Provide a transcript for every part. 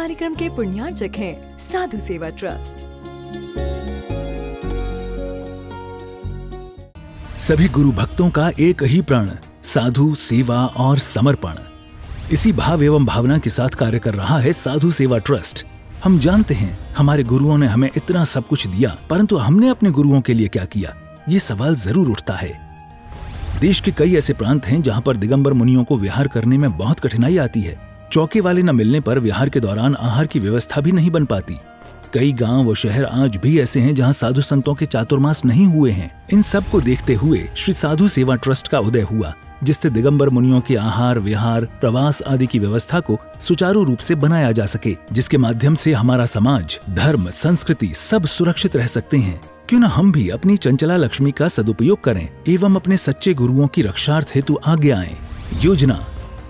कार्यक्रम के पुण्यार्चक हैं साधु सेवा ट्रस्ट सभी गुरु भक्तों का एक ही प्रण साधु सेवा और समर्पण इसी भाव एवं भावना के साथ कार्य कर रहा है साधु सेवा ट्रस्ट हम जानते हैं हमारे गुरुओं ने हमें इतना सब कुछ दिया परंतु हमने अपने गुरुओं के लिए क्या किया ये सवाल जरूर उठता है देश के कई ऐसे प्रांत हैं जहाँ पर दिगंबर मुनियों को विहार करने में बहुत कठिनाई आती है चौकी वाले न मिलने पर विहार के दौरान आहार की व्यवस्था भी नहीं बन पाती कई गांव व शहर आज भी ऐसे हैं जहां साधु संतों के चातुर्मास नहीं हुए हैं इन सब को देखते हुए श्री साधु सेवा ट्रस्ट का उदय हुआ जिससे दिगंबर मुनियों के आहार विहार प्रवास आदि की व्यवस्था को सुचारू रूप से बनाया जा सके जिसके माध्यम से हमारा समाज धर्म संस्कृति सब सुरक्षित रह सकते हैं क्यों न हम भी अपनी चंचला लक्ष्मी का सदुपयोग करें एवं अपने सच्चे गुरुओं की रक्षार्थ हेतु आगे आए योजना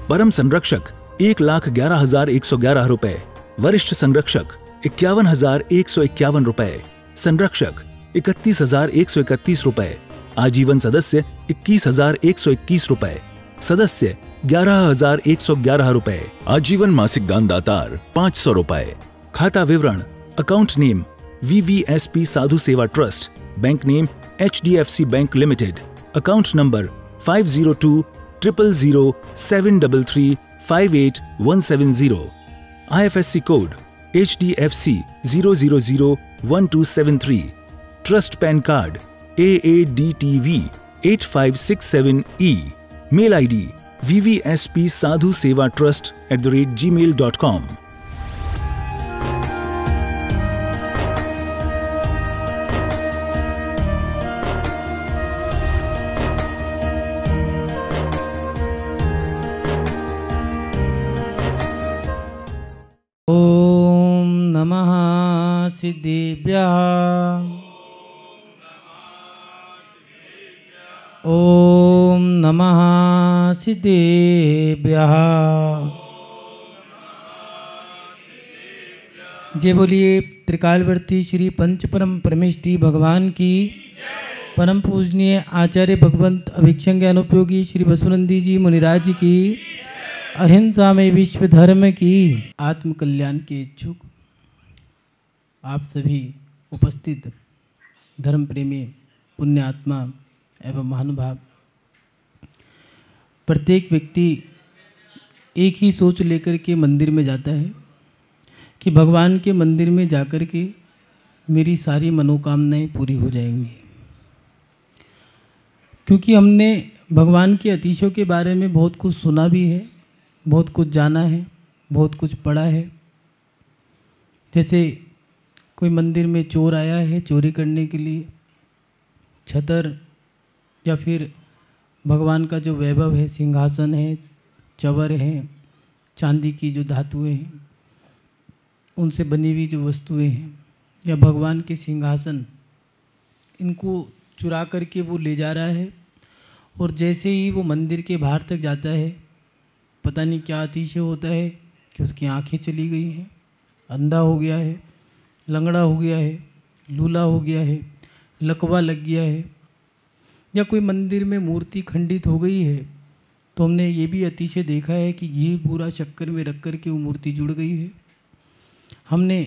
परम संरक्षक एक लाख ग्यारह हजार एक सौ ग्यारह रुपए वरिष्ठ संरक्षक इक्यावन हजार एक सौ इक्यावन रुपए संरक्षक इकतीस हजार एक सौ इकतीस रुपए आजीवन सदस्य इक्कीस हजार एक सौ इक्कीस रुपए सदस्य ग्यारह हजार एक सौ ग्यारह रुपए आजीवन मासिक दानदातार पाँच सौ रुपए खाता विवरण account name VVSP Sadhu Seva trust bank name H D F C bank limited account number five zero two triple zero seven double three 58170. IFSC code HDFC 0001273. Trust PAN card AADTV 8567E. Mail ID vvsp sadhu seva trust at the rate gmail.com. सिद्धिभ्यः ओम नमः सिद्धिभ्यः जय बोलिए त्रिकालवर्ती श्री परम परमेश भगवान की परम पूजनीय आचार्य भगवंत अभिक्षण ज्ञान उपयोगी श्री वसुनंदी जी मुनिराज की अहिंसा में विश्व धर्म की आत्मकल्याण के इच्छुक आप सभी उपस्थित धर्म प्रेमी पुण्यात्मा एवं महानुभाव प्रत्येक व्यक्ति एक ही सोच लेकर के मंदिर में जाता है कि भगवान के मंदिर में जाकर के मेरी सारी मनोकामनाएं पूरी हो जाएंगी क्योंकि हमने भगवान के अतीशों के बारे में बहुत कुछ सुना भी है बहुत कुछ जाना है बहुत कुछ पढ़ा है जैसे कोई मंदिर में चोर आया है चोरी करने के लिए छतर या फिर भगवान का जो वैभव है सिंहासन है चवर है चांदी की जो धातुएं हैं उनसे बनी हुई जो वस्तुएं हैं या भगवान के सिंहासन इनको चुरा करके वो ले जा रहा है और जैसे ही वो मंदिर के बाहर तक जाता है पता नहीं क्या अतिशय होता है कि उसकी आंखें चली गई हैं अंधा हो गया है लंगड़ा हो गया है लूला हो गया है लकवा लग गया है या कोई मंदिर में मूर्ति खंडित हो गई है तो हमने ये भी अतिशय देखा है कि घी पूरा चक्कर में रख कर के वो मूर्ति जुड़ गई है हमने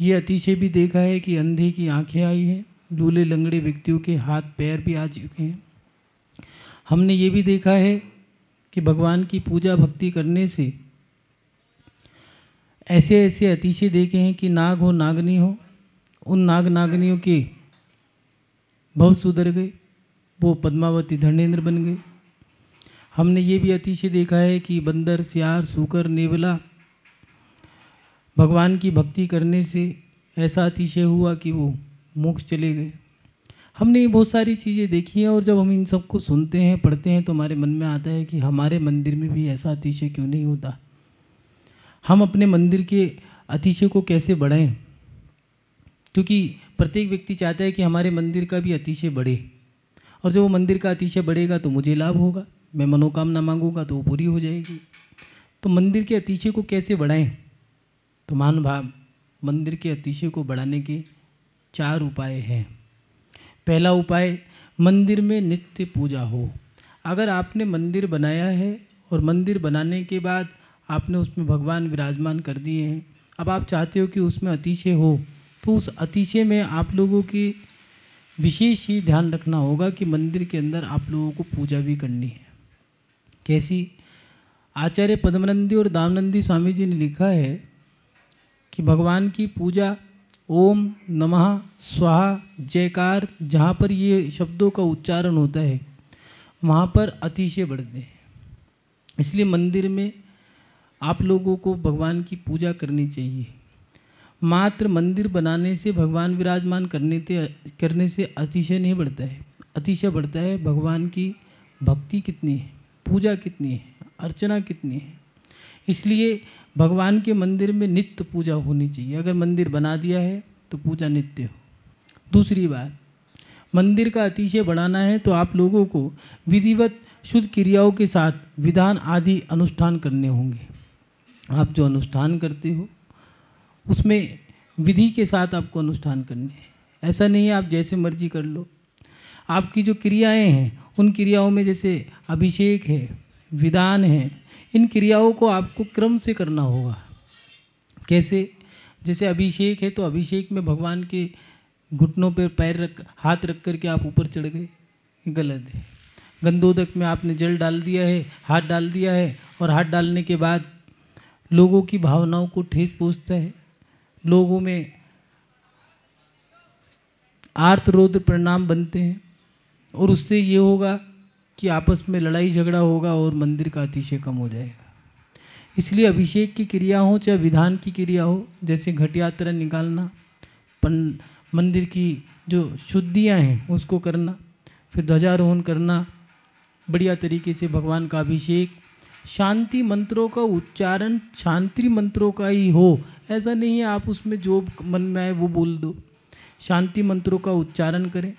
ये अतिशय भी देखा है कि अंधे की आंखें आई हैं दूल्हे लंगड़े व्यक्तियों के हाथ पैर भी आ चुके हैं हमने ये भी देखा है कि भगवान की पूजा भक्ति करने से ऐसे ऐसे अतिशय देखे हैं कि नाग हो नागनी हो उन नाग नागनियों के भव सुधर गए वो पद्मावती धर्मेंद्र बन गए हमने ये भी अतिशय देखा है कि बंदर सियार सूकर नेवला भगवान की भक्ति करने से ऐसा अतिशय हुआ कि वो मोक्ष चले गए हमने ये बहुत सारी चीज़ें देखी हैं और जब हम इन सबको सुनते हैं पढ़ते हैं तो हमारे मन में आता है कि हमारे मंदिर में भी ऐसा अतिशय क्यों नहीं होता हम अपने मंदिर के अतिथि को कैसे बढ़ाएं क्योंकि प्रत्येक व्यक्ति चाहता है कि हमारे मंदिर का भी अतिशय बढ़े और जब वो मंदिर का अतिशय बढ़ेगा तो मुझे लाभ होगा मैं मनोकामना मांगूंगा तो वो पूरी हो जाएगी तो मंदिर के अतिशय को कैसे बढ़ाएं तो मान भाव मंदिर के अतिशय को बढ़ाने के चार उपाय हैं पहला उपाय मंदिर में नित्य पूजा हो अगर आपने मंदिर बनाया है और मंदिर बनाने के बाद आपने उसमें भगवान विराजमान कर दिए हैं अब आप चाहते हो कि उसमें अतिशय हो तो उस अतिशय में आप लोगों की विशेष ही ध्यान रखना होगा कि मंदिर के अंदर आप लोगों को पूजा भी करनी है कैसी आचार्य पद्मनंदी और दामनंदी स्वामी जी ने लिखा है कि भगवान की पूजा ओम नमः स्वाहा जयकार जहाँ पर ये शब्दों का उच्चारण होता है वहाँ पर अतिशय बढ़ते हैं इसलिए मंदिर में आप लोगों को भगवान की पूजा करनी चाहिए मात्र मंदिर बनाने से भगवान विराजमान करने से करने से अतिशय नहीं बढ़ता है अतिशय बढ़ता है भगवान की भक्ति कितनी है पूजा कितनी है अर्चना कितनी है इसलिए भगवान के मंदिर में नित्य पूजा होनी चाहिए अगर मंदिर बना दिया है तो पूजा नित्य हो दूसरी बात मंदिर का अतिशय बढ़ाना है तो आप लोगों को विधिवत शुद्ध क्रियाओं के साथ विधान आदि अनुष्ठान करने होंगे आप जो अनुष्ठान करते हो उसमें विधि के साथ आपको अनुष्ठान करने हैं ऐसा नहीं है आप जैसे मर्जी कर लो आपकी जो क्रियाएं हैं उन क्रियाओं में जैसे अभिषेक है विदान है इन क्रियाओं को आपको क्रम से करना होगा कैसे जैसे अभिषेक है तो अभिषेक में भगवान के घुटनों पर पैर रख हाथ रख कर के आप ऊपर चढ़ गए गलत है गंदोदक में आपने जल डाल दिया है हाथ डाल दिया है और हाथ डालने के बाद लोगों की भावनाओं को ठेस पहुँचता है लोगों में आर्त परिणाम बनते हैं और उससे ये होगा कि आपस में लड़ाई झगड़ा होगा और मंदिर का अतिशय कम हो जाएगा इसलिए अभिषेक की क्रिया हो चाहे विधान की क्रिया हो जैसे घट यात्रा निकालना पन मंदिर की जो शुद्धियाँ हैं उसको करना फिर ध्वजारोहण करना बढ़िया तरीके से भगवान का अभिषेक शांति मंत्रों का उच्चारण शांति मंत्रों का ही हो ऐसा नहीं है आप उसमें जो मन में आए वो बोल दो शांति मंत्रों का उच्चारण करें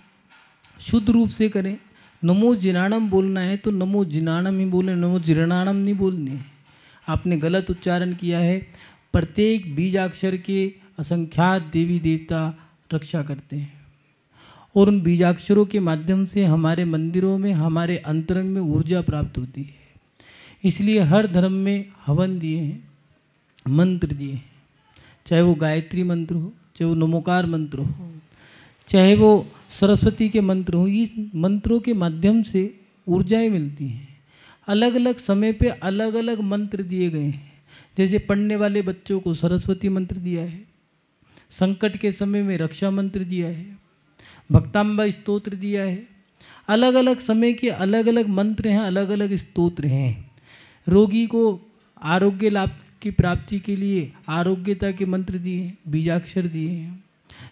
शुद्ध रूप से करें नमो जिनाणम बोलना है तो नमो जिनाणम ही बोलें नमो जिरणाणम नहीं बोलने आपने गलत उच्चारण किया है प्रत्येक बीजाक्षर के असंख्यात देवी देवता रक्षा करते हैं और उन बीजाक्षरों के माध्यम से हमारे मंदिरों में हमारे अंतरंग में ऊर्जा प्राप्त होती है इसलिए हर धर्म में हवन दिए हैं मंत्र दिए हैं चाहे वो गायत्री मंत्र हो चाहे वो नमोकार मंत्र हो चाहे वो सरस्वती के मंत्र हो इस मंत्रों के माध्यम से ऊर्जाएं मिलती हैं अलग अलग समय पे अलग अलग मंत्र दिए गए हैं जैसे पढ़ने वाले बच्चों को सरस्वती मंत्र दिया है संकट के समय में रक्षा मंत्र दिया है भक्तांबा स्तोत्र दिया है अलग अलग समय के अलग अलग मंत्र हैं अलग अलग स्तोत्र हैं रोगी को आरोग्य लाभ की प्राप्ति के लिए आरोग्यता के मंत्र दिए बीजाक्षर दिए हैं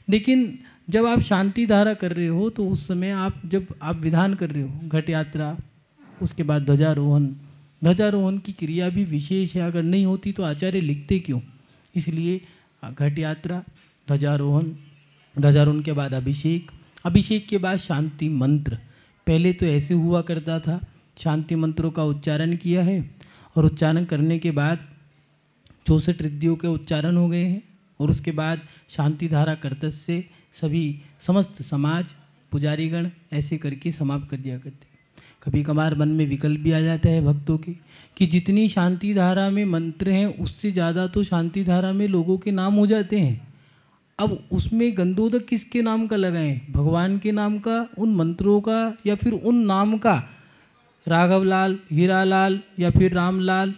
लेकिन जब आप शांति धारा कर रहे हो तो उस समय आप जब आप विधान कर रहे हो घट यात्रा उसके बाद ध्वजारोहण ध्वजारोहण की क्रिया भी विशेष है अगर नहीं होती तो आचार्य लिखते क्यों इसलिए घट यात्रा ध्वजारोहण ध्वजारोहण के बाद अभिषेक अभिषेक के बाद शांति मंत्र पहले तो ऐसे हुआ करता था शांति मंत्रों का उच्चारण किया है और उच्चारण करने के बाद चौसठ रिद्धियों के उच्चारण हो गए हैं और उसके बाद शांति धारा कर्तव्य से सभी समस्त समाज पुजारीगण ऐसे करके समाप्त कर दिया करते कभी कभार मन में विकल्प भी आ जाता है भक्तों के कि जितनी शांति धारा में मंत्र हैं उससे ज़्यादा तो शांति धारा में लोगों के नाम हो जाते हैं अब उसमें गंदोदक किसके नाम का लगाएं भगवान के नाम का उन मंत्रों का या फिर उन नाम का राघव लाल हीरा लाल या फिर रामलाल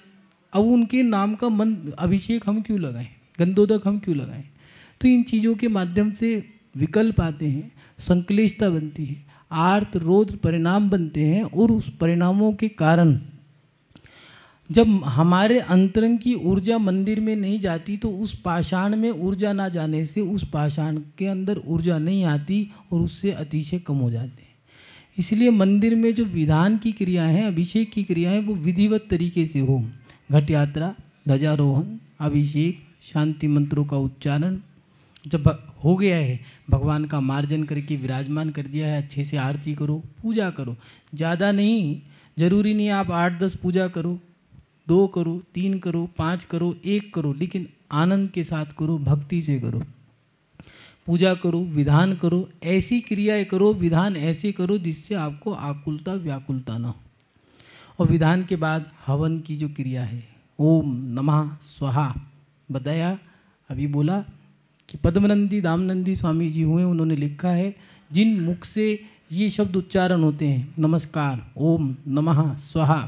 अब उनके नाम का मन अभिषेक हम क्यों लगाएं गंदोदक हम क्यों लगाएं तो इन चीज़ों के माध्यम से विकल्प आते हैं संकलिष्टता बनती है आर्त रोध परिणाम बनते हैं और उस परिणामों के कारण जब हमारे अंतरंग की ऊर्जा मंदिर में नहीं जाती तो उस पाषाण में ऊर्जा ना जाने से उस पाषाण के अंदर ऊर्जा नहीं आती और उससे अतिशय कम हो जाते हैं इसलिए मंदिर में जो विधान की क्रियाएं हैं अभिषेक की क्रियाएं वो विधिवत तरीके से हो घट यात्रा ध्वजारोहण अभिषेक शांति मंत्रों का उच्चारण जब हो गया है भगवान का मार्जन करके विराजमान कर दिया है अच्छे से आरती करो पूजा करो ज़्यादा नहीं ज़रूरी नहीं आप आठ दस पूजा करो दो करो तीन करो पाँच करो एक करो लेकिन आनंद के साथ करो भक्ति से करो पूजा करो विधान करो ऐसी क्रियाएं करो विधान ऐसे करो जिससे आपको आकुलता व्याकुलता ना हो और विधान के बाद हवन की जो क्रिया है ओम नमः स्वाहा बताया अभी बोला कि पद्मनंदी दामनंदी स्वामी जी हुए उन्होंने लिखा है जिन मुख से ये शब्द उच्चारण होते हैं नमस्कार ओम नमः स्वाहा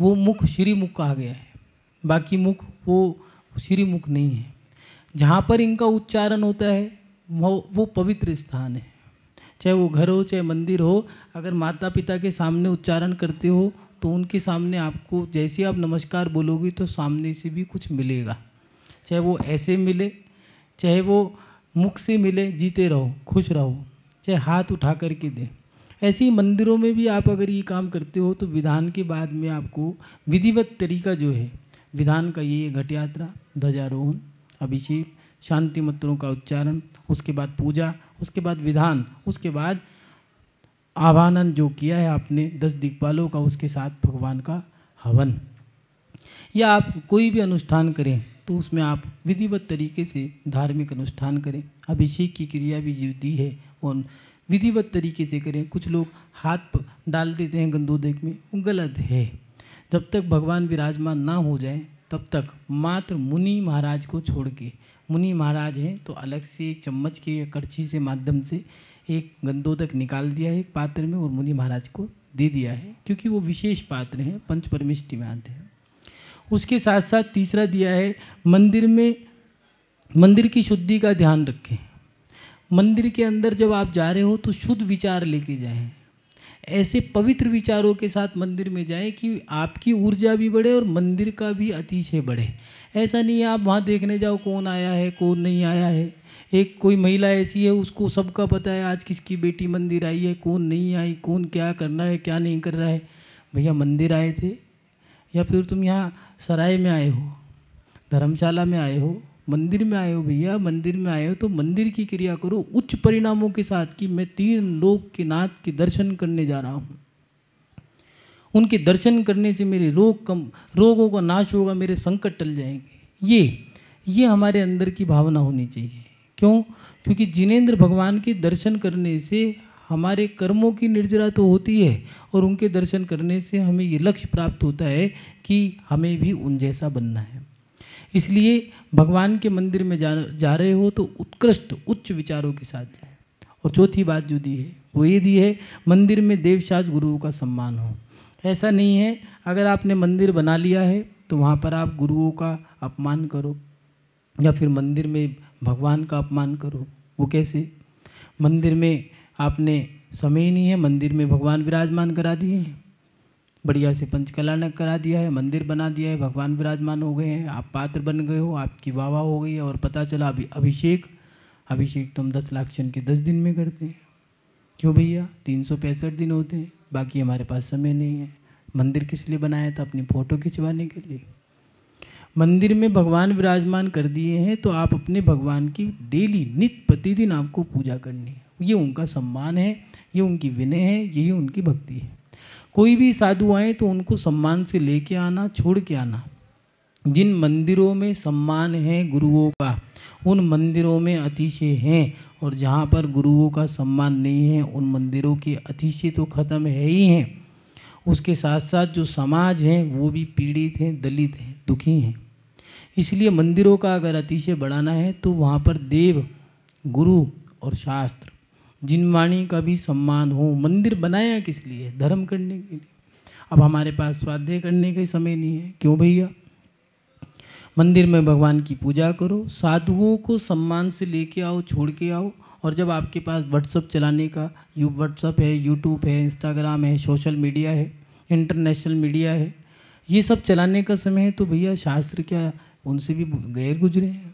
वो मुख श्रीमुख कहा गया है बाकी मुख वो श्रीमुख नहीं है जहाँ पर इनका उच्चारण होता है वो वो पवित्र स्थान है चाहे वो घर हो चाहे मंदिर हो अगर माता पिता के सामने उच्चारण करते हो तो उनके सामने आपको जैसे आप नमस्कार बोलोगे तो सामने से भी कुछ मिलेगा चाहे वो ऐसे मिले चाहे वो मुख से मिले जीते रहो खुश रहो चाहे हाथ उठा कर के दें ऐसे ही मंदिरों में भी आप अगर ये काम करते हो तो विधान के बाद में आपको विधिवत तरीका जो है विधान का ये घट यात्रा ध्वजारोहण अभिषेक शांति मंत्रों का उच्चारण उसके बाद पूजा उसके बाद विधान उसके बाद आह्वानन जो किया है आपने दस दिग्पालों का उसके साथ भगवान का हवन या आप कोई भी अनुष्ठान करें तो उसमें आप विधिवत तरीके से धार्मिक अनुष्ठान करें अभिषेक की क्रिया भी जो दी है वो विधिवत तरीके से करें कुछ लोग हाथ डाल देते हैं गंदोदेक में वो गलत है जब तक भगवान विराजमान ना हो जाए तब तक मात्र मुनि महाराज को छोड़ के मुनि महाराज हैं तो अलग से एक चम्मच के करछी से माध्यम से एक गंदोदक निकाल दिया है एक पात्र में और मुनि महाराज को दे दिया है क्योंकि वो विशेष पात्र हैं पंच परमिष्टि में आते हैं उसके साथ साथ तीसरा दिया है मंदिर में मंदिर की शुद्धि का ध्यान रखें मंदिर के अंदर जब आप जा रहे हो तो शुद्ध विचार लेके जाएं ऐसे पवित्र विचारों के साथ मंदिर में जाएं कि आपकी ऊर्जा भी बढ़े और मंदिर का भी अतिशय बढ़े ऐसा नहीं है आप वहाँ देखने जाओ कौन आया है कौन नहीं आया है एक कोई महिला ऐसी है उसको सबका पता है आज किसकी बेटी मंदिर आई है कौन नहीं आई कौन क्या करना है क्या नहीं कर रहा है भैया मंदिर आए थे या फिर तुम यहाँ सराय में आए हो धर्मशाला में आए हो मंदिर में आए हो भैया मंदिर में आए हो तो मंदिर की क्रिया करो उच्च परिणामों के साथ कि मैं तीन लोग के नाथ के दर्शन करने जा रहा हूँ उनके दर्शन करने से मेरे रोग कम रोगों का नाश होगा मेरे संकट टल जाएंगे ये ये हमारे अंदर की भावना होनी चाहिए क्यों क्योंकि जिनेन्द्र भगवान के दर्शन करने से हमारे कर्मों की निर्जरा तो होती है और उनके दर्शन करने से हमें ये लक्ष्य प्राप्त होता है कि हमें भी उन जैसा बनना है इसलिए भगवान के मंदिर में जा जा रहे हो तो उत्कृष्ट उच्च विचारों के साथ जाए और चौथी बात जो दी है वो ये दी है मंदिर में देवशास गुरुओं का सम्मान हो ऐसा नहीं है अगर आपने मंदिर बना लिया है तो वहाँ पर आप गुरुओं का अपमान करो या फिर मंदिर में भगवान का अपमान करो वो कैसे मंदिर में आपने समय ही नहीं है मंदिर में भगवान विराजमान करा दिए हैं बढ़िया से पंचकला करा दिया है मंदिर बना दिया है भगवान विराजमान हो गए हैं आप पात्र बन गए हो आपकी वाह हो गई है और पता चला अभी अभिषेक अभिषेक तुम तो दस लाख क्षण के दस दिन में करते हैं क्यों भैया तीन सौ पैंसठ दिन होते हैं बाकी हमारे पास समय नहीं है मंदिर किस लिए बनाया था अपनी फ़ोटो खिंचवाने के लिए मंदिर में भगवान विराजमान कर दिए हैं तो आप अपने भगवान की डेली नित प्रतिदिन आपको पूजा करनी है ये उनका सम्मान है ये उनकी विनय है यही उनकी भक्ति है कोई भी साधु आए तो उनको सम्मान से लेके आना छोड़ के आना जिन मंदिरों में सम्मान है गुरुओं का उन मंदिरों में अतिशय हैं और जहाँ पर गुरुओं का सम्मान नहीं है उन मंदिरों के अतिशय तो ख़त्म है ही हैं उसके साथ साथ जो समाज हैं वो भी पीड़ित हैं दलित हैं दुखी हैं इसलिए मंदिरों का अगर अतिशय बढ़ाना है तो वहाँ पर देव गुरु और शास्त्र जिन वाणी का भी सम्मान हो मंदिर बनाया किस लिए धर्म करने के लिए अब हमारे पास स्वाध्याय करने का ही समय नहीं है क्यों भैया मंदिर में भगवान की पूजा करो साधुओं को सम्मान से लेके आओ छोड़ के आओ और जब आपके पास व्हाट्सअप चलाने का यू व्हाट्सअप है यूट्यूब है इंस्टाग्राम है सोशल मीडिया है इंटरनेशनल मीडिया है ये सब चलाने का समय है तो भैया शास्त्र क्या उनसे भी गैर गुजरे हैं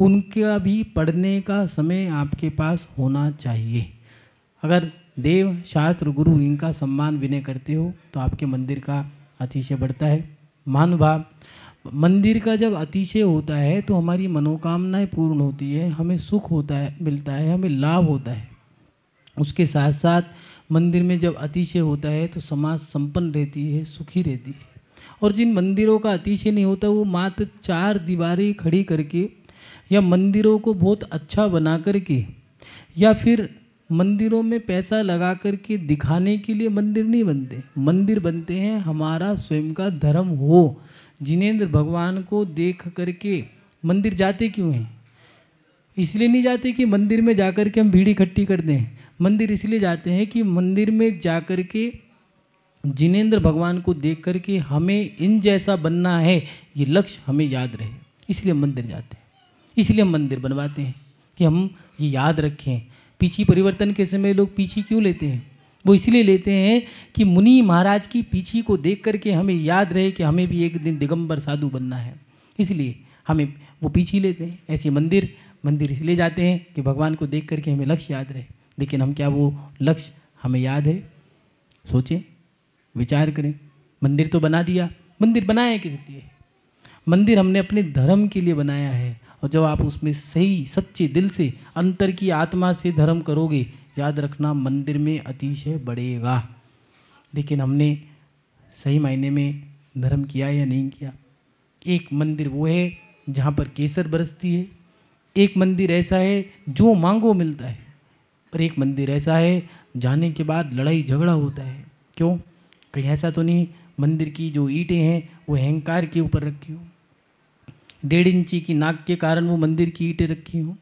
उनका भी पढ़ने का समय आपके पास होना चाहिए अगर देव शास्त्र गुरु इनका सम्मान विनय करते हो तो आपके मंदिर का अतिशय बढ़ता है महानुभाव मंदिर का जब अतिशय होता है तो हमारी मनोकामनाएं पूर्ण होती है हमें सुख होता है मिलता है हमें लाभ होता है उसके साथ साथ मंदिर में जब अतिशय होता है तो समाज संपन्न रहती है सुखी रहती है और जिन मंदिरों का अतिशय नहीं होता वो मात्र चार दीवारें खड़ी करके या मंदिरों को बहुत अच्छा बना कर के या फिर मंदिरों में पैसा लगा कर के दिखाने के लिए मंदिर नहीं बनते मंदिर बनते हैं हमारा स्वयं का धर्म हो जिनेंद्र भगवान को देख करके मंदिर जाते क्यों हैं इसलिए नहीं जाते कि मंदिर में जाकर के हम भीड़ इकट्ठी कर दें मंदिर इसलिए जाते हैं कि मंदिर में जा कर के जिनेंद्र भगवान को देख करके हमें इन जैसा बनना है ये लक्ष्य हमें याद रहे इसलिए मंदिर जाते हैं इसलिए हम मंदिर बनवाते हैं कि हम ये याद रखें पीछे परिवर्तन के समय लोग पीछे क्यों लेते हैं वो इसलिए लेते हैं कि मुनि महाराज की पीछे को देख करके हमें याद रहे कि हमें भी एक दिन दिगंबर साधु बनना है इसलिए हमें वो पीछे लेते हैं ऐसे मंदिर मंदिर इसलिए जाते हैं कि भगवान को देख करके हमें लक्ष्य याद रहे लेकिन हम क्या वो लक्ष्य हमें याद है सोचें विचार करें मंदिर तो बना दिया मंदिर बनाया किस लिए मंदिर हमने अपने धर्म के लिए बनाया है और जब आप उसमें सही सच्चे दिल से अंतर की आत्मा से धर्म करोगे याद रखना मंदिर में अतिशय बढ़ेगा लेकिन हमने सही मायने में धर्म किया या नहीं किया एक मंदिर वो है जहाँ पर केसर बरसती है एक मंदिर ऐसा है जो मांगो मिलता है पर एक मंदिर ऐसा है जाने के बाद लड़ाई झगड़ा होता है क्यों कहीं ऐसा तो नहीं मंदिर की जो ईंटें हैं वो अहंकार के ऊपर रखी हो डेढ़ इंची की नाक के कारण वो मंदिर की ईटें रखी हों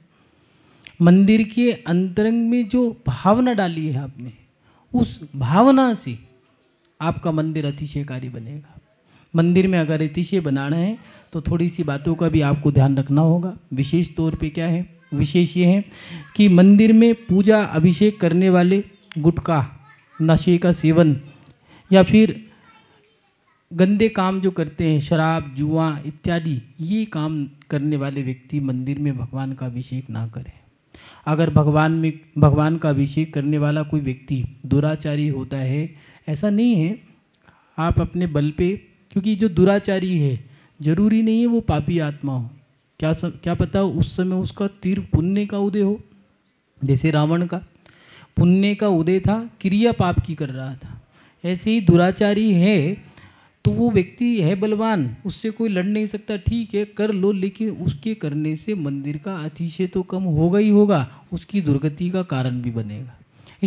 मंदिर के अंतरंग में जो भावना डाली है आपने उस भावना से आपका मंदिर अतिशयकारी बनेगा मंदिर में अगर अतिशय बनाना है तो थोड़ी सी बातों का भी आपको ध्यान रखना होगा विशेष तौर पे क्या है विशेष ये है कि मंदिर में पूजा अभिषेक करने वाले गुटखा नशे का सेवन या फिर गंदे काम जो करते हैं शराब जुआ इत्यादि ये काम करने वाले व्यक्ति मंदिर में भगवान का अभिषेक ना करें अगर भगवान में भगवान का अभिषेक करने वाला कोई व्यक्ति दुराचारी होता है ऐसा नहीं है आप अपने बल पे क्योंकि जो दुराचारी है जरूरी नहीं है वो पापी आत्मा हो क्या सब क्या पता हो उस समय उसका तीर पुण्य का उदय हो जैसे रावण का पुण्य का उदय था क्रिया पाप की कर रहा था ऐसे ही दुराचारी है तो वो व्यक्ति है बलवान उससे कोई लड़ नहीं सकता ठीक है कर लो लेकिन उसके करने से मंदिर का अतिशय तो कम होगा ही होगा उसकी दुर्गति का कारण भी बनेगा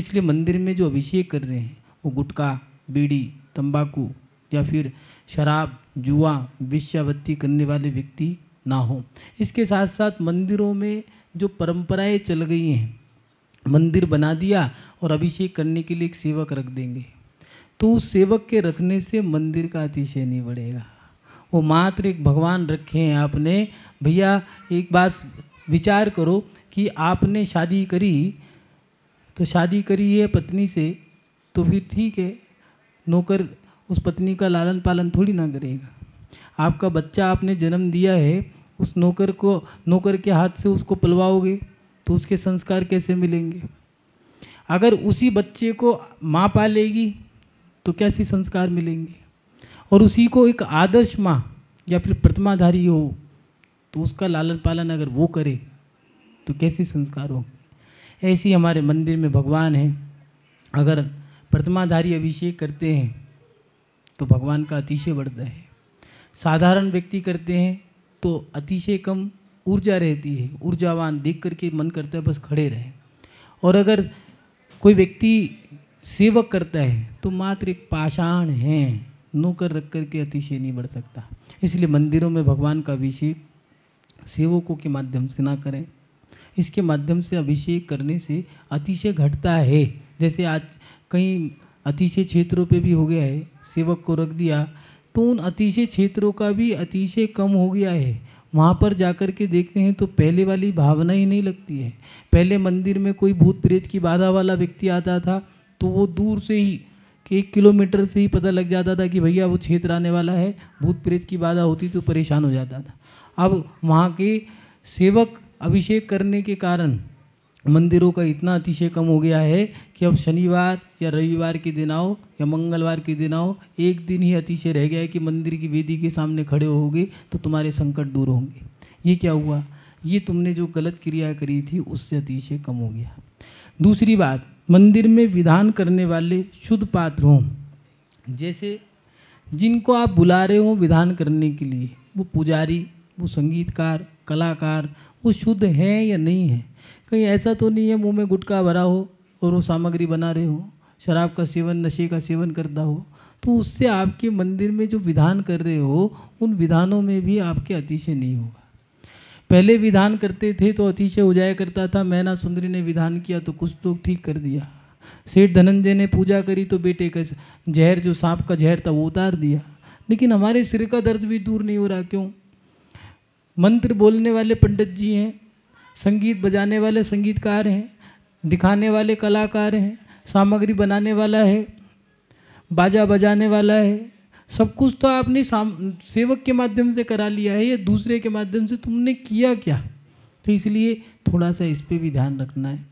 इसलिए मंदिर में जो अभिषेक कर रहे हैं वो गुटखा बीड़ी तंबाकू या फिर शराब जुआ विश्यावृत्ति करने वाले व्यक्ति ना हो इसके साथ साथ मंदिरों में जो परंपराएं चल गई हैं मंदिर बना दिया और अभिषेक करने के लिए एक सेवक रख देंगे तो उस सेवक के रखने से मंदिर का अतिशय नहीं बढ़ेगा वो मात्र एक भगवान रखे हैं आपने भैया एक बात विचार करो कि आपने शादी करी तो शादी करी है पत्नी से तो फिर ठीक है नौकर उस पत्नी का लालन पालन थोड़ी ना करेगा आपका बच्चा आपने जन्म दिया है उस नौकर को नौकर के हाथ से उसको पलवाओगे तो उसके संस्कार कैसे मिलेंगे अगर उसी बच्चे को माँ पालेगी तो कैसे संस्कार मिलेंगे और उसी को एक आदर्श माँ या फिर प्रतिमाधारी हो तो उसका लालन पालन अगर वो करे तो कैसे संस्कार होंगे ऐसे ही हमारे मंदिर में भगवान हैं अगर प्रतिमाधारी अभिषेक करते हैं तो भगवान का अतिशय बढ़ता है साधारण व्यक्ति करते हैं तो अतिशय कम ऊर्जा रहती है ऊर्जावान देख करके मन करता है बस खड़े रहें और अगर कोई व्यक्ति सेवक करता है तो मात्र एक पाषाण है नौकर रख कर के अतिशय नहीं बढ़ सकता इसलिए मंदिरों में भगवान का अभिषेक सेवकों के माध्यम से ना करें इसके माध्यम से अभिषेक करने से अतिशय घटता है जैसे आज कई अतिशय क्षेत्रों पे भी हो गया है सेवक को रख दिया तो उन अतिशय क्षेत्रों का भी अतिशय कम हो गया है वहाँ पर जाकर के देखते हैं तो पहले वाली भावना ही नहीं लगती है पहले मंदिर में कोई भूत प्रेत की बाधा वाला व्यक्ति आता था तो वो दूर से ही कि एक किलोमीटर से ही पता लग जाता था कि भैया वो क्षेत्र आने वाला है भूत प्रेत की बाधा होती तो परेशान हो जाता था अब वहाँ के सेवक अभिषेक करने के कारण मंदिरों का इतना अतिशय कम हो गया है कि अब शनिवार या रविवार के दिन आओ या मंगलवार के दिन आओ एक दिन ही अतिशय रह गया है कि मंदिर की वेदी के सामने खड़े होगे तो तुम्हारे संकट दूर होंगे ये क्या हुआ ये तुमने जो गलत क्रिया करी थी उससे अतिशय कम हो गया दूसरी बात मंदिर में विधान करने वाले शुद्ध पात्र हों जैसे जिनको आप बुला रहे हों विधान करने के लिए वो पुजारी वो संगीतकार कलाकार वो शुद्ध हैं या नहीं हैं कहीं ऐसा तो नहीं है मुंह में गुटखा भरा हो और वो सामग्री बना रहे हो शराब का सेवन नशे का सेवन करता हो तो उससे आपके मंदिर में जो विधान कर रहे हो उन विधानों में भी आपके अतिशय नहीं होगा पहले विधान करते थे तो अतिशय हो जाया करता था मैना सुंदरी ने विधान किया तो कुछ तो ठीक कर दिया सेठ धनंजय ने पूजा करी तो बेटे का जहर जो सांप का जहर था वो उतार दिया लेकिन हमारे सिर का दर्द भी दूर नहीं हो रहा क्यों मंत्र बोलने वाले पंडित जी हैं संगीत बजाने वाले संगीतकार हैं दिखाने वाले कलाकार हैं सामग्री बनाने वाला है बाजा बजाने वाला है सब कुछ तो आपने सेवक के माध्यम से करा लिया है या दूसरे के माध्यम से तुमने किया क्या तो इसलिए थोड़ा सा इस पर भी ध्यान रखना है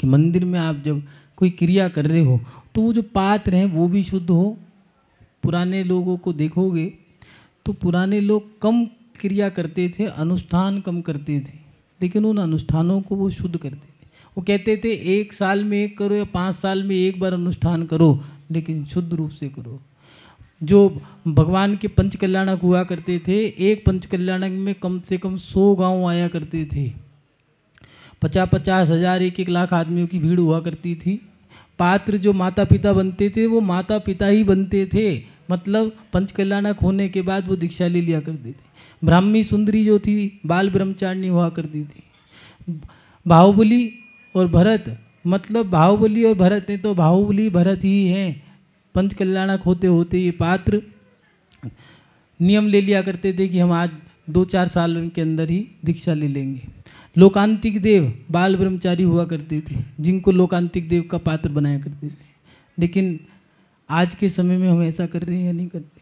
कि मंदिर में आप जब कोई क्रिया कर रहे हो तो वो जो पात्र हैं वो भी शुद्ध हो पुराने लोगों को देखोगे तो पुराने लोग कम क्रिया करते थे अनुष्ठान कम करते थे लेकिन उन अनुष्ठानों को वो शुद्ध करते थे वो कहते थे एक साल में एक करो या पाँच साल में एक बार अनुष्ठान करो लेकिन शुद्ध रूप से करो जो भगवान के पंच कल्याणक हुआ करते थे एक पंच कल्याणक में कम से कम सौ गांव आया करते थे पचास पचास हज़ार एक एक लाख आदमियों की भीड़ हुआ करती थी पात्र जो माता पिता बनते थे वो माता पिता ही बनते थे मतलब पंच कल्याणक होने के बाद वो दीक्षा ले लिया करते थे ब्राह्मी सुंदरी जो थी बाल ब्रह्मचारिणी हुआ करती थी बाहुबली और भरत मतलब बाहुबली और भरत ने तो बाहुबली भरत ही हैं पंच कल्याणक होते होते ये पात्र नियम ले लिया करते थे कि हम आज दो चार साल के अंदर ही दीक्षा ले लेंगे लोकांतिक देव बाल ब्रह्मचारी हुआ करते थे जिनको लोकांतिक देव का पात्र बनाया करते थे लेकिन आज के समय में हम ऐसा कर रहे हैं या नहीं करते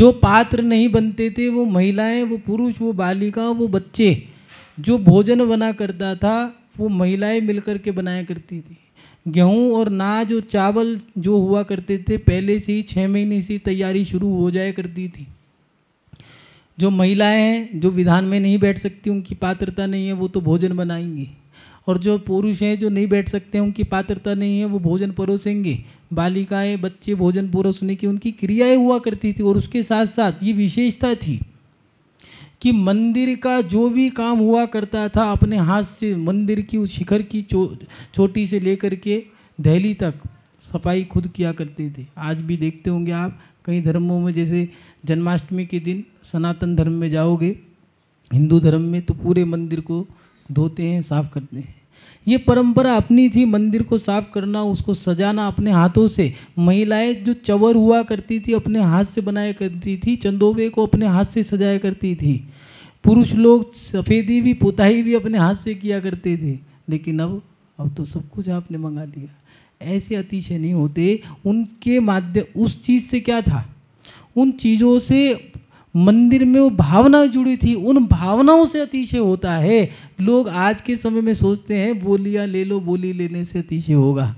जो पात्र नहीं बनते थे वो महिलाएं वो पुरुष वो बालिका वो बच्चे जो भोजन बना करता था वो महिलाएं मिलकर के बनाया करती थी गेहूँ और नाज और चावल जो हुआ करते थे पहले से ही छः महीने से तैयारी शुरू हो जाया करती थी जो महिलाएं हैं जो विधान में नहीं बैठ सकती उनकी पात्रता नहीं है वो तो भोजन बनाएंगी और जो पुरुष हैं जो नहीं बैठ सकते उनकी पात्रता नहीं है वो भोजन परोसेंगे बालिकाएं बच्चे भोजन परोसने की उनकी क्रियाएं हुआ करती थी और उसके साथ साथ ये विशेषता थी कि मंदिर का जो भी काम हुआ करता था अपने हाथ से मंदिर की उस शिखर की चो चोटी से लेकर के दहली तक सफाई खुद किया करते थे आज भी देखते होंगे आप कई धर्मों में जैसे जन्माष्टमी के दिन सनातन धर्म में जाओगे हिंदू धर्म में तो पूरे मंदिर को धोते हैं साफ करते हैं ये परंपरा अपनी थी मंदिर को साफ करना उसको सजाना अपने हाथों से महिलाएं जो चवर हुआ करती थी अपने हाथ से बनाया करती थी चंदोबे को अपने हाथ से सजाया करती थी पुरुष लोग सफ़ेदी भी पुताई भी अपने हाथ से किया करते थे लेकिन अब अब तो सब कुछ आपने मंगा लिया ऐसे अतिशय नहीं होते उनके माध्यम उस चीज़ से क्या था उन चीज़ों से मंदिर में वो भावनाएं जुड़ी थी उन भावनाओं से अतिशय होता है लोग आज के समय में सोचते हैं बोलियाँ ले लो बोली लेने से अतिशय होगा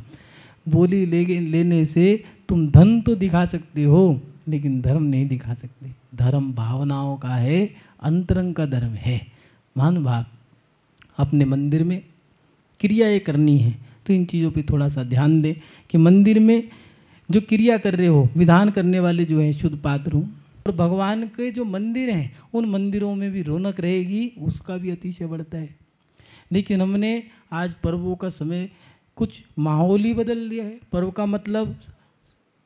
बोली ले लेने से तुम धन तो दिखा सकते हो लेकिन धर्म नहीं दिखा सकते धर्म भावनाओं का है अंतरंग का धर्म है मान भाव अपने मंदिर में क्रियाएँ करनी है तो इन चीज़ों पे थोड़ा सा ध्यान दें कि मंदिर में जो क्रिया कर रहे हो विधान करने वाले जो हैं शुद्ध पात्र हूँ और भगवान के जो मंदिर हैं उन मंदिरों में भी रौनक रहेगी उसका भी अतिशय बढ़ता है लेकिन हमने आज पर्वों का समय कुछ माहौल ही बदल दिया है पर्व का मतलब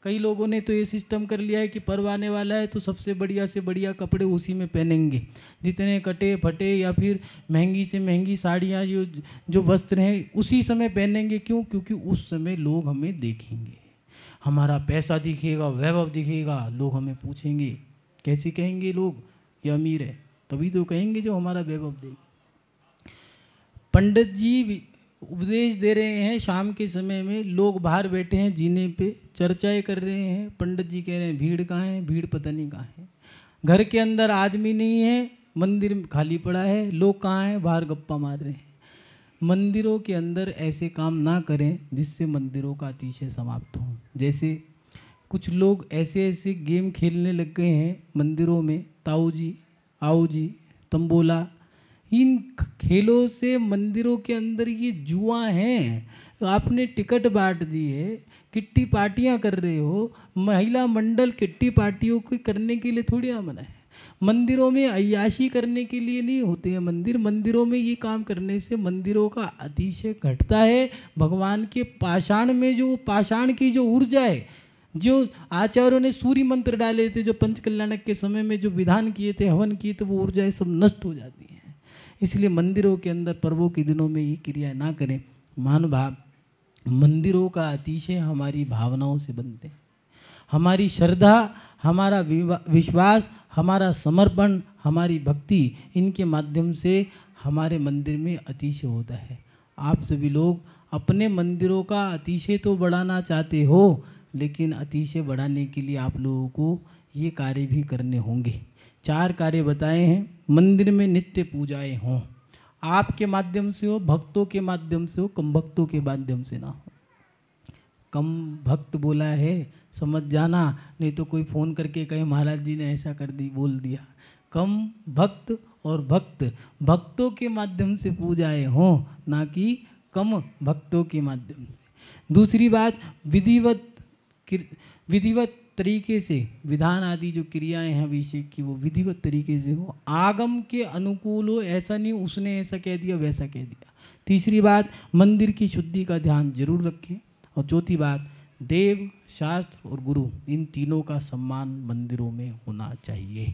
कई लोगों ने तो ये सिस्टम कर लिया है कि पर्व आने वाला है तो सबसे बढ़िया से बढ़िया कपड़े उसी में पहनेंगे जितने कटे फटे या फिर महंगी से महंगी साड़ियाँ जो जो वस्त्र हैं उसी समय पहनेंगे क्यों क्योंकि उस समय लोग हमें देखेंगे हमारा पैसा दिखेगा वैभव दिखेगा लोग हमें पूछेंगे कैसे कहेंगे लोग ये अमीर है तभी तो कहेंगे जो हमारा वैभव दे पंडित जी उपदेश दे रहे हैं शाम के समय में लोग बाहर बैठे हैं जीने पे चर्चाएं कर रहे हैं पंडित जी कह रहे हैं भीड़ कहाँ है भीड़ पता नहीं कहाँ है घर के अंदर आदमी नहीं है मंदिर खाली पड़ा है लोग कहाँ हैं बाहर गप्पा मार रहे हैं मंदिरों के अंदर ऐसे काम ना करें जिससे मंदिरों का अतिशय समाप्त हो जैसे कुछ लोग ऐसे ऐसे गेम खेलने लग गए हैं मंदिरों में ताऊ जी आओ जी तंबोला इन खेलों से मंदिरों के अंदर ये जुआ हैं आपने टिकट बांट दी है किट्टी पार्टियां कर रहे हो महिला मंडल किट्टी पार्टियों को करने के लिए थोड़ी अमन है मंदिरों में अयाशी करने के लिए नहीं होते हैं मंदिर मंदिरों में ये काम करने से मंदिरों का अतिशय घटता है भगवान के पाषाण में जो पाषाण की जो ऊर्जा है जो आचार्यों ने सूर्य मंत्र डाले थे जो पंच कल्याणक के समय में जो विधान किए थे हवन किए थे तो वो ऊर्जाएं सब नष्ट हो जाती हैं इसलिए मंदिरों के अंदर पर्वों के दिनों में ये क्रिया ना करें महानुभाव मंदिरों का अतिशय हमारी भावनाओं से बनते हैं हमारी श्रद्धा हमारा विश्वास हमारा समर्पण हमारी भक्ति इनके माध्यम से हमारे मंदिर में अतिशय होता है आप सभी लोग अपने मंदिरों का अतिशय तो बढ़ाना चाहते हो लेकिन अतिशय बढ़ाने के लिए आप लोगों को ये कार्य भी करने होंगे चार कार्य बताए हैं मंदिर में नित्य पूजाएं हों आपके माध्यम से हो भक्तों के माध्यम से हो कम भक्तों के माध्यम से ना हो कम भक्त बोला है समझ जाना नहीं तो कोई फ़ोन करके कहे महाराज जी ने ऐसा कर दी बोल दिया कम भक्त और भक्त भक्तों के माध्यम से पूजाएं हों ना कि कम भक्तों के माध्यम से दूसरी बात विधिवत विधिवत तरीके से विधान आदि जो क्रियाएं हैं अभिषेक की वो विधिवत तरीके से हो आगम के अनुकूल हो ऐसा नहीं उसने ऐसा कह दिया वैसा कह दिया तीसरी बात मंदिर की शुद्धि का ध्यान जरूर रखें और चौथी बात देव शास्त्र और गुरु इन तीनों का सम्मान मंदिरों में होना चाहिए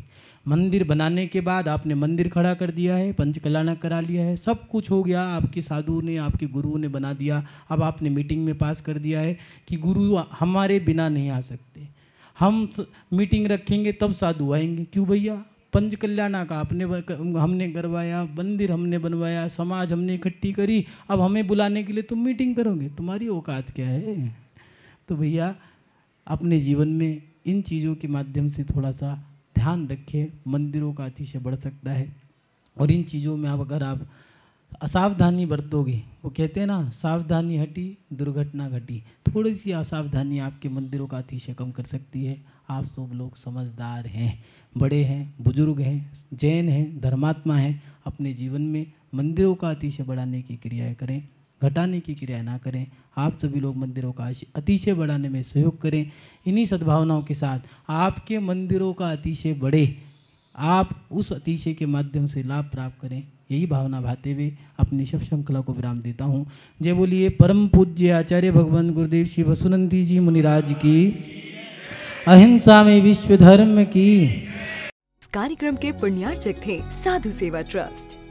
मंदिर बनाने के बाद आपने मंदिर खड़ा कर दिया है पंचकलाना करा लिया है सब कुछ हो गया आपके साधु ने आपके गुरु ने बना दिया अब आपने मीटिंग में पास कर दिया है कि गुरु हमारे बिना नहीं आ सकते हम मीटिंग रखेंगे तब साधु आएंगे क्यों भैया पंच का आपने हमने करवाया मंदिर हमने बनवाया समाज हमने इकट्ठी करी अब हमें बुलाने के लिए तुम मीटिंग करोगे तुम्हारी औकात क्या है तो भैया अपने जीवन में इन चीज़ों के माध्यम से थोड़ा सा ध्यान रखें मंदिरों का अतिशय बढ़ सकता है और इन चीज़ों में आप अगर आप असावधानी बरतोगे वो कहते हैं ना सावधानी हटी दुर्घटना घटी थोड़ी सी असावधानी आपके मंदिरों का अतिशय कम कर सकती है आप सब लोग समझदार हैं बड़े हैं बुजुर्ग हैं जैन हैं धर्मात्मा हैं अपने जीवन में मंदिरों का अतिशय बढ़ाने की क्रियाएँ करें घटाने की क्रिया ना करें आप सभी लोग मंदिरों का अतिशय बढ़ाने में सहयोग करें इन्हीं सद्भावनाओं के साथ आपके मंदिरों का अतिशय बढ़े आप उस अतिशय के माध्यम से लाभ प्राप्त करें यही भावना भाते हुए अपनी शव श्रृंखला को विराम देता हूँ जय बोलिए परम पूज्य आचार्य भगवान गुरुदेव श्री वसुनंदी जी मुनिराज की अहिंसा में विश्व धर्म की कार्यक्रम के पुण्यार्चक थे साधु सेवा ट्रस्ट